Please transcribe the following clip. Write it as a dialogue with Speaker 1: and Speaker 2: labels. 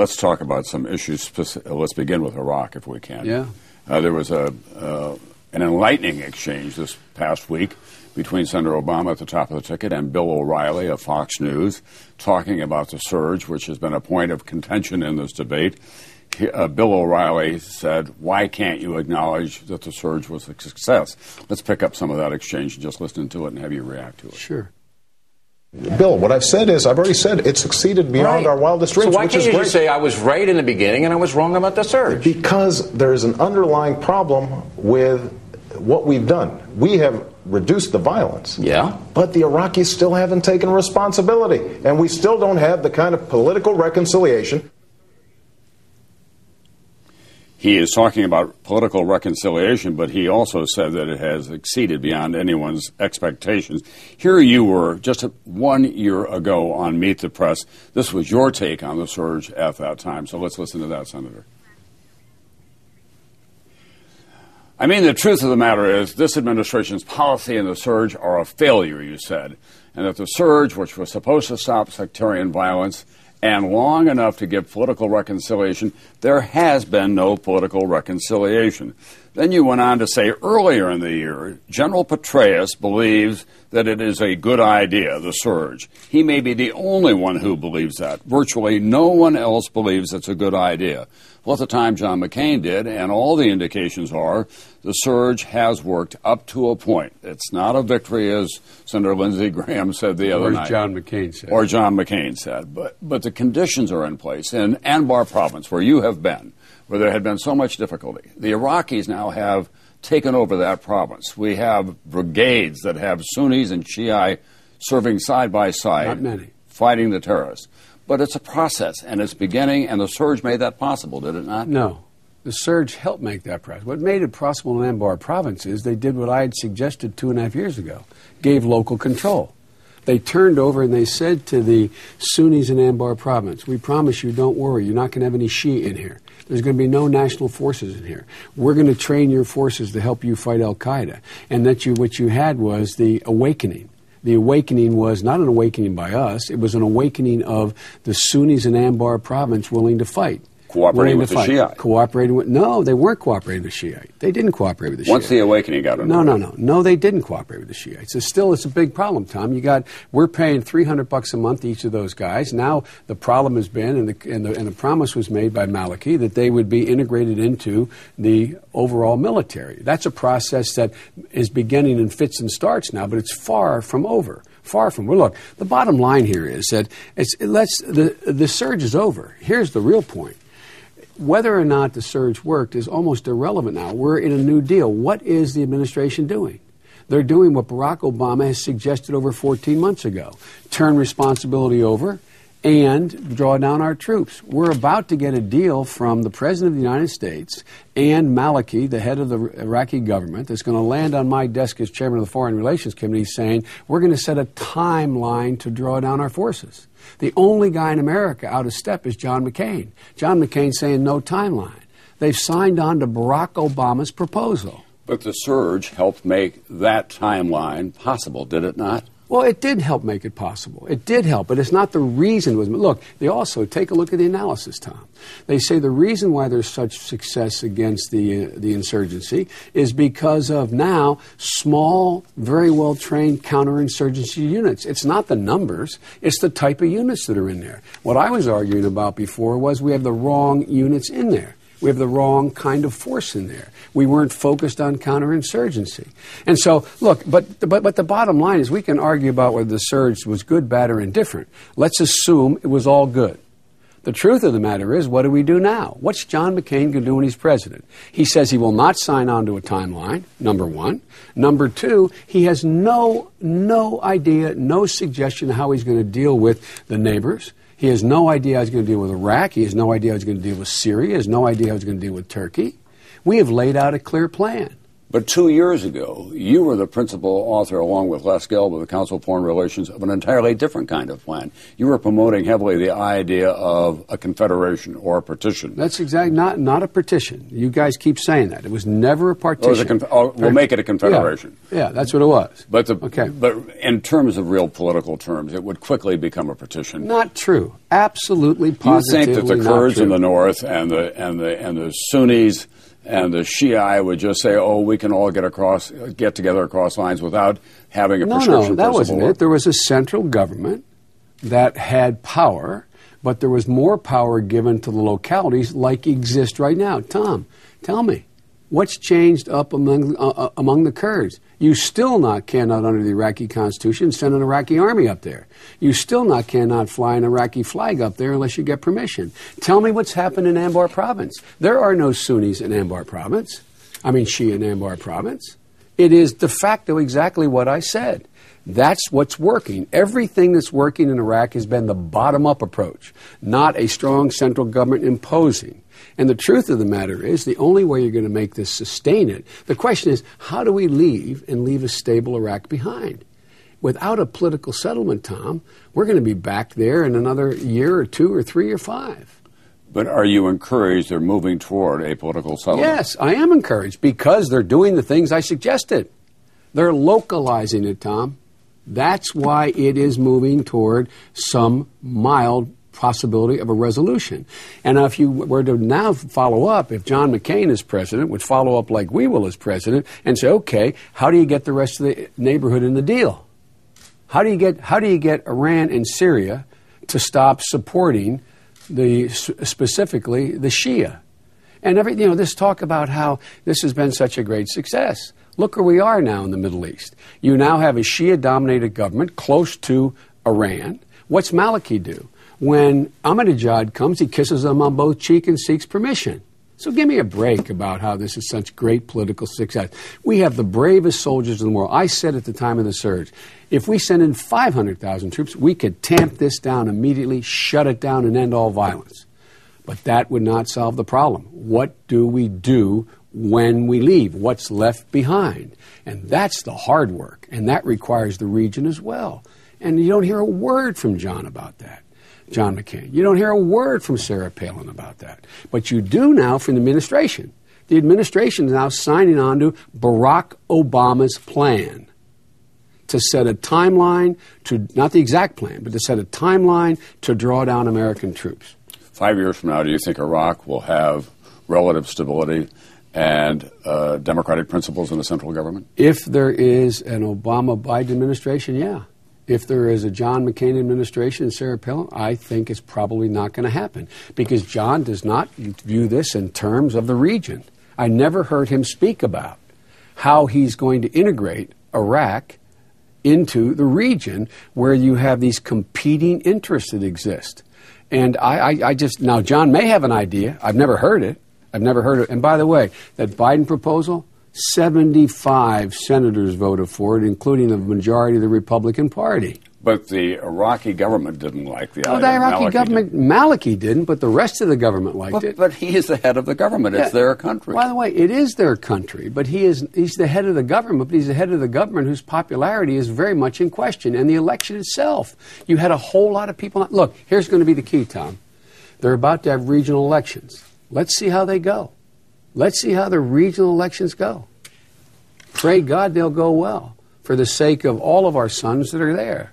Speaker 1: Let's talk about some issues. Uh, let's begin with Iraq, if we can. Yeah. Uh, there was a, uh, an enlightening exchange this past week between Senator Obama at the top of the ticket and Bill O'Reilly of Fox News talking about the surge, which has been a point of contention in this debate. He, uh, Bill O'Reilly said, Why can't you acknowledge that the surge was a success? Let's pick up some of that exchange and just listen to it and have you react to it. Sure. Bill, what I've said is, I've already said it succeeded beyond right. our wildest dreams. So why which can't is you great. say I was right in the beginning and I was wrong about the surge? Because there's an underlying problem with what we've done. We have reduced the violence. Yeah. But the Iraqis still haven't taken responsibility, and we still don't have the kind of political reconciliation he is talking about political reconciliation, but he also said that it has exceeded beyond anyone's expectations. Here you were just one year ago on Meet the Press. This was your take on the surge at that time. So let's listen to that, Senator. I mean, the truth of the matter is, this administration's policy and the surge are a failure, you said, and that the surge, which was supposed to stop sectarian violence, and long enough to get political reconciliation, there has been no political reconciliation. Then you went on to say earlier in the year, General Petraeus believes that it is a good idea, the surge. He may be the only one who believes that. Virtually no one else believes it's a good idea. At the time John McCain did, and all the indications are the surge has worked up to a point. It's not a victory, as Senator Lindsey Graham said the other or night. Or John
Speaker 2: McCain said. Or John
Speaker 1: McCain said. But, but the conditions are in place in Anbar province, where you have been, where there had been so much difficulty. The Iraqis now have taken over that province. We have brigades that have Sunnis and Shiite serving side by side, fighting the terrorists. But it's a process, and it's beginning, and the surge made that possible, did it not?
Speaker 2: No. The surge helped make that possible. What made it possible in Anbar province is they did what I had suggested two and a half years ago gave local control. They turned over and they said to the Sunnis in Anbar province, We promise you, don't worry, you're not going to have any Shi in here. There's going to be no national forces in here. We're going to train your forces to help you fight Al Qaeda. And that you, what you had was the awakening the awakening was not an awakening by us, it was an awakening of the Sunnis in Anbar province willing to fight cooperating with the Shiite. Cooperating with no, they weren't cooperating with the Shiite. They didn't cooperate
Speaker 1: with the Once Shiite. Once the awakening got underway. No, no, no,
Speaker 2: no. They didn't cooperate with the Shiites. It's still it's a big problem, Tom. You got we're paying three hundred bucks a month to each of those guys. Now the problem has been, and the, and the and the promise was made by Maliki that they would be integrated into the overall military. That's a process that is beginning in fits and starts now, but it's far from over far from. Well, look, the bottom line here is that it's, it let's the the surge is over. Here's the real point. Whether or not the surge worked is almost irrelevant now. We're in a new deal. What is the administration doing? They're doing what Barack Obama has suggested over 14 months ago turn responsibility over and draw down our troops. We're about to get a deal from the President of the United States and Maliki, the head of the Iraqi government, that's going to land on my desk as chairman of the Foreign Relations Committee saying, we're going to set a timeline to draw down our forces. The only guy in America out of step is John McCain. John McCain saying no timeline. They've signed on to Barack Obama's proposal.
Speaker 1: But the surge helped make that timeline possible, did it not?
Speaker 2: Well, it did help make it possible. It did help, but it's not the reason. Was look, they also take a look at the analysis, Tom. They say the reason why there's such success against the uh, the insurgency is because of now small, very well trained counterinsurgency units. It's not the numbers; it's the type of units that are in there. What I was arguing about before was we have the wrong units in there. We have the wrong kind of force in there. We weren't focused on counterinsurgency. And so, look, but, but, but the bottom line is we can argue about whether the surge was good, bad, or indifferent. Let's assume it was all good. The truth of the matter is, what do we do now? What's John McCain going to do when he's president? He says he will not sign on to a timeline, number one. Number two, he has no, no idea, no suggestion how he's going to deal with the neighbors, he has no idea how he's going to deal with Iraq. He has no idea how he's going to deal with Syria. He has no idea how he's going to deal with Turkey. We have laid out a clear plan.
Speaker 1: But two years ago, you were the principal author, along with Les Gelb of the Council of Foreign Relations, of an entirely different kind of plan. You were promoting heavily the idea of a confederation or a partition.
Speaker 2: That's exactly not not a partition. You guys keep saying that it was never a oh, partition. A conf- oh, we'll make it a confederation. Yeah, yeah,
Speaker 1: that's what it was. But the, okay. But in terms of real political terms, it would quickly become a partition. Not true.
Speaker 2: Absolutely, positively. You think that the Kurds in the
Speaker 1: north and the and the and the Sunnis and the Shia would just say, "Oh, we can all get across, get together across lines without having a no, prescription." No, that wasn't it.
Speaker 2: There was a central government that had power, but there was more power given to the localities, like exist right now. Tom, tell me, What's changed up among, uh, uh, among the Kurds? You still not cannot, under the Iraqi constitution, send an Iraqi army up there. You still not cannot fly an Iraqi flag up there unless you get permission. Tell me what's happened in Anbar province. There are no Sunnis in Anbar province. I mean, Shia in Anbar province. It is de facto exactly what I said. That's what's working. Everything that's working in Iraq has been the bottom up approach, not a strong central government imposing. And the truth of the matter is, the only way you're going to make this sustain it, the question is, how do we leave and leave a stable Iraq behind? Without a political settlement, Tom, we're going to be back there in another year or two or three or five.
Speaker 1: But are you encouraged they're moving toward a political settlement? Yes, I am encouraged because they're doing
Speaker 2: the things I suggested. They're localizing it, Tom. That's why it is moving toward some mild possibility of a resolution. And if you were to now follow up, if John McCain is president, would follow up like we will as president and say, okay, how do you get the rest of the neighborhood in the deal? How do you get how do you get Iran and Syria to stop supporting the specifically the Shia? And every you know this talk about how this has been such a great success. Look where we are now in the Middle East. You now have a Shia dominated government close to Iran. What's Maliki do? When Ahmadinejad comes, he kisses him on both cheek and seeks permission. So give me a break about how this is such great political success. We have the bravest soldiers in the world. I said at the time of the surge, if we send in 500,000 troops, we could tamp this down immediately, shut it down, and end all violence. But that would not solve the problem. What do we do when we leave, what's left behind. And that's the hard work, and that requires the region as well. And you don't hear a word from John about that, John McCain. You don't hear a word from Sarah Palin about that. But you do now from the administration. The administration is now signing on to Barack Obama's plan to set a timeline to, not the exact plan, but to set a timeline to draw down American troops.
Speaker 1: Five years from now, do you think Iraq will have relative stability and uh, democratic principles in a central government?
Speaker 2: If there is an Obama Biden administration, yeah. If there is a John McCain administration Sarah Palin, I think it's probably not going to happen because John does not view this in terms of the region. I never heard him speak about how he's going to integrate Iraq into the region where you have these competing interests that exist. And I, I, I just, now, John may have an idea. I've never heard it I've never heard of. And by the way, that Biden proposal, 75 senators voted for it, including the majority of the Republican Party.
Speaker 1: But the Iraqi government didn't like the idea. Well, the Iraqi Maliki
Speaker 2: government, didn't. Maliki didn't, but the rest of the
Speaker 1: government liked but, it. But he is the head of the government. Yeah. It's their country. By the way, it is
Speaker 2: their country, but he is he's the head of the government, but he's the head of the government whose popularity is very much in question. And the election itself, you had a whole lot of people. Look, here's going to be the key, Tom. They're about to have regional elections. Let's see how they go. Let's see how the regional elections go. Pray God they'll go well for the sake of all of our sons that are there.